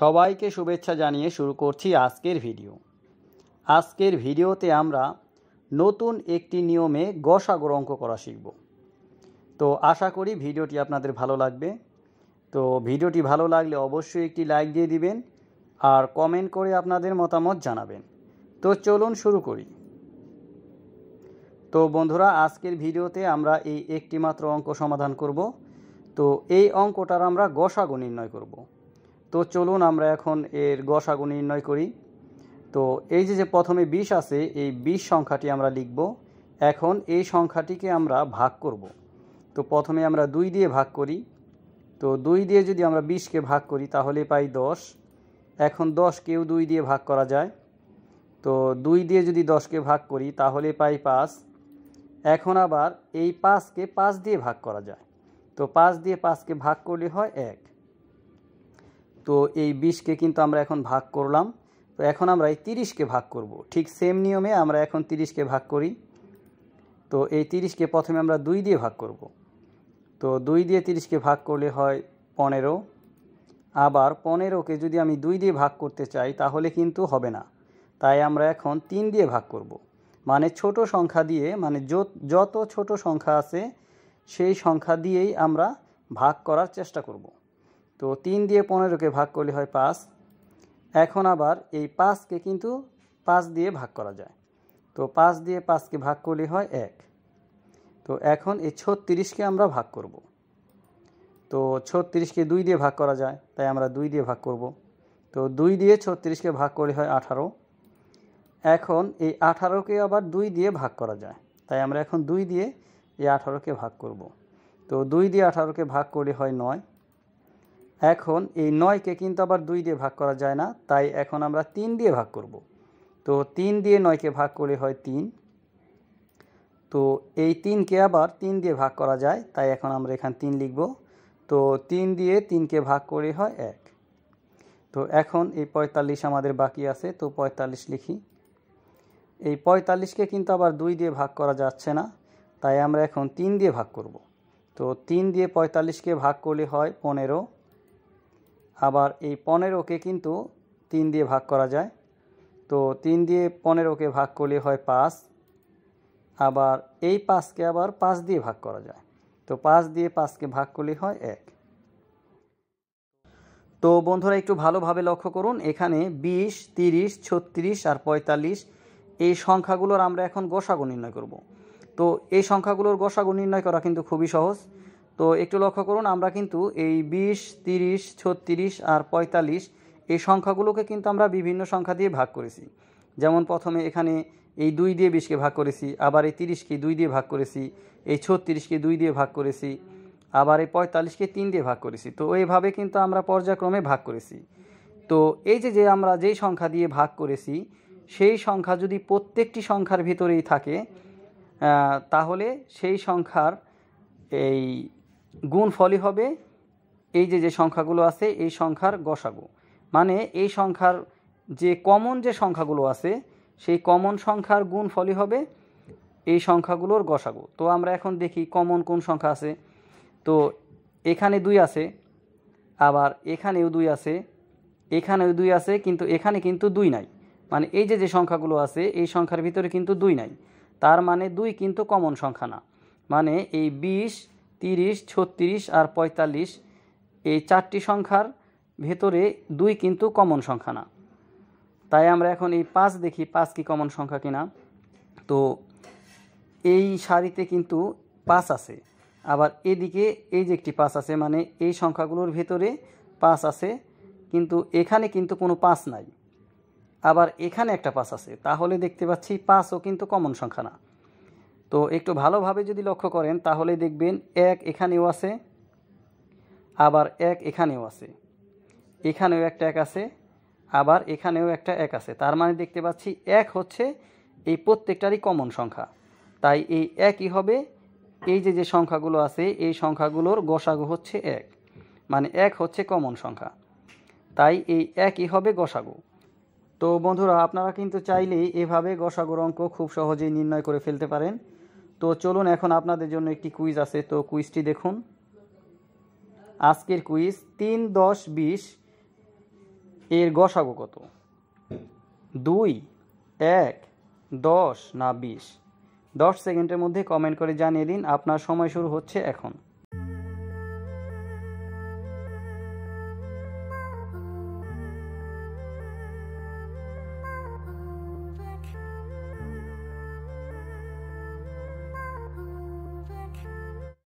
সবাইকে শুভেচ্ছা জানিয়ে শুরু করছি আজকের ভিডিও আজকের ভিডিওতে আমরা নতুন একটি নিয়মে গসাগর অঙ্ক করা শিখব তো আশা করি ভিডিওটি আপনাদের ভালো লাগবে তো ভিডিওটি ভালো লাগলে অবশ্যই একটি লাইক দিয়ে দিবেন আর কমেন্ট করে আপনাদের মতামত জানাবেন তো চলুন শুরু করি তো বন্ধুরা আজকের ভিডিওতে আমরা এই একটি মাত্র অঙ্ক সমাধান করব তো এই অঙ্কটার আমরা গসাগু নির্ণয় করব তো চলুন আমরা এখন এর গসাগু নির্ণয় করি তো এই যে যে প্রথমে বিশ আছে এই বিশ সংখ্যাটি আমরা লিখব এখন এই সংখ্যাটিকে আমরা ভাগ করব তো প্রথমে আমরা দুই দিয়ে ভাগ করি তো দুই দিয়ে যদি আমরা বিশকে ভাগ করি তাহলে পাই দশ এখন দশকেও দুই দিয়ে ভাগ করা যায় তো দুই দিয়ে যদি দশকে ভাগ করি তাহলে পাই পাঁচ এখন আবার এই পাঁচকে পাঁচ দিয়ে ভাগ করা যায় তো পাঁচ দিয়ে পাঁচকে ভাগ করলে হয় এক তো এই বিশকে কিন্তু আমরা এখন ভাগ করলাম তো এখন আমরা এই তিরিশকে ভাগ করব। ঠিক সেম নিয়মে আমরা এখন তিরিশকে ভাগ করি তো এই তিরিশকে প্রথমে আমরা দুই দিয়ে ভাগ করব। তো দুই দিয়ে তিরিশকে ভাগ করলে হয় পনেরো আবার পনেরোকে যদি আমি দুই দিয়ে ভাগ করতে চাই তাহলে কিন্তু হবে না তাই আমরা এখন তিন দিয়ে ভাগ করব। মানে ছোট সংখ্যা দিয়ে মানে যত ছোট সংখ্যা আছে সেই সংখ্যা দিয়েই আমরা ভাগ করার চেষ্টা করব তো তিন দিয়ে পনেরোকে ভাগ করলে হয় পাঁচ এখন আবার এই পাঁচকে কিন্তু পাঁচ দিয়ে ভাগ করা যায় তো পাঁচ দিয়ে পাঁচকে ভাগ করলে হয় এক তো এখন এই ছত্রিশকে আমরা ভাগ করব তো ছত্রিশকে দুই দিয়ে ভাগ করা যায় তাই আমরা দুই দিয়ে ভাগ করব তো দুই দিয়ে ছত্রিশকে ভাগ করলে হয় আঠারো এখন এই আঠারোকে আবার দুই দিয়ে ভাগ করা যায় তাই আমরা এখন দুই দিয়ে এই আঠারোকে ভাগ করব তো দুই দিয়ে আঠারোকে ভাগ করলে হয় নয় এখন এই নয়কে কিন্তু আবার দুই দিয়ে ভাগ করা যায় না তাই এখন আমরা তিন দিয়ে ভাগ করব তো তিন দিয়ে নয়কে ভাগ করলে হয় তিন তো এই তিনকে আবার তিন দিয়ে ভাগ করা যায় তাই এখন আমরা এখান তিন লিখব তো তিন দিয়ে তিনকে ভাগ করে হয় এক তো এখন এই পঁয়তাল্লিশ আমাদের বাকি আছে তো পঁয়তাল্লিশ লিখি এই পঁয়তাল্লিশকে কিন্তু আবার দুই দিয়ে ভাগ করা যাচ্ছে না তাই আমরা এখন তিন দিয়ে ভাগ করব তো তিন দিয়ে পঁয়তাল্লিশকে ভাগ করলে হয় পনেরো আবার এই পনেরোকে কিন্তু তিন দিয়ে ভাগ করা যায় তো তিন দিয়ে পনেরোকে ভাগ করলে হয় পাঁচ আবার এই পাঁচকে আবার পাঁচ দিয়ে ভাগ করা যায় তো পাঁচ দিয়ে পাঁচকে ভাগ করলে হয় এক তো বন্ধুরা একটু ভালোভাবে লক্ষ্য করুন এখানে বিশ তিরিশ ছত্রিশ আর পঁয়তাল্লিশ এই সংখ্যাগুলোর আমরা এখন গোসাগু নির্ণয় করব তো এই সংখ্যাগুলোর গোসাগু নির্ণয় করা কিন্তু খুবই সহজ তো একটু লক্ষ্য করুন আমরা কিন্তু এই বিশ তিরিশ ছত্রিশ আর পঁয়তাল্লিশ এই সংখ্যাগুলোকে কিন্তু আমরা বিভিন্ন সংখ্যা দিয়ে ভাগ করেছি যেমন প্রথমে এখানে এই দুই দিয়ে বিশকে ভাগ করেছি আবার এই তিরিশকে দুই দিয়ে ভাগ করেছি এই ছত্রিশকে দুই দিয়ে ভাগ করেছি আবার এই পঁয়তাল্লিশকে তিন দিয়ে ভাগ করেছি তো এইভাবে কিন্তু আমরা পর্যায়ক্রমে ভাগ করেছি তো এই যে যে আমরা যেই সংখ্যা দিয়ে ভাগ করেছি সেই সংখ্যা যদি প্রত্যেকটি সংখ্যার ভিতরেই থাকে তাহলে সেই সংখ্যার এই গুণ ফলই হবে এই যে যে সংখ্যাগুলো আছে এই সংখ্যার গসাগু মানে এই সংখ্যার যে কমন যে সংখ্যাগুলো আছে সেই কমন সংখ্যার গুণ ফলই হবে এই সংখ্যাগুলোর গসাগু তো আমরা এখন দেখি কমন কোন সংখ্যা আছে তো এখানে দুই আছে আবার এখানেও দুই আছে এখানেও দুই আছে কিন্তু এখানে কিন্তু দুই নাই মানে এই যে যে সংখ্যাগুলো আছে এই সংখ্যার ভিতরে কিন্তু দুই নাই তার মানে দুই কিন্তু কমন সংখ্যা না মানে এই বিশ তিরিশ ছত্রিশ আর পঁয়তাল্লিশ এই চারটি সংখ্যার ভেতরে দুই কিন্তু কমন সংখ্যা না তাই আমরা এখন এই পাঁচ দেখি পাঁচ কি কমন সংখ্যা কিনা তো এই সারিতে কিন্তু পাঁচ আছে আবার এদিকে এই যে একটি পাঁচ আছে মানে এই সংখ্যাগুলোর ভেতরে পাঁচ আছে কিন্তু এখানে কিন্তু কোনো পাঁচ নাই আবার এখানে একটা পাঁচ আছে তাহলে দেখতে পাচ্ছি পাঁচও কিন্তু কমন সংখ্যা না তো একটু ভালোভাবে যদি লক্ষ্য করেন তাহলে দেখবেন এক এখানেও আছে আবার এক এখানেও আছে এখানেও একটা এক আছে আবার এখানেও একটা এক আছে তার মানে দেখতে পাচ্ছি এক হচ্ছে এই প্রত্যেকটারই কমন সংখ্যা তাই এই একই হবে এই যে যে সংখ্যাগুলো আছে এই সংখ্যাগুলোর গসাগু হচ্ছে এক মানে এক হচ্ছে কমন সংখ্যা তাই এই একই হবে গসাগু তো বন্ধুরা আপনারা কিন্তু চাইলেই এভাবে গসাগুর অঙ্ক খুব সহজেই নির্ণয় করে ফেলতে পারেন তো চলুন এখন আপনাদের জন্য একটি কুইজ আছে তো কুইজটি দেখুন আজকের কুইজ তিন দশ বিশ এর গসাগো কত দুই এক দশ না বিশ দশ সেকেন্ডের মধ্যে কমেন্ট করে জানিয়ে দিন আপনার সময় শুরু হচ্ছে এখন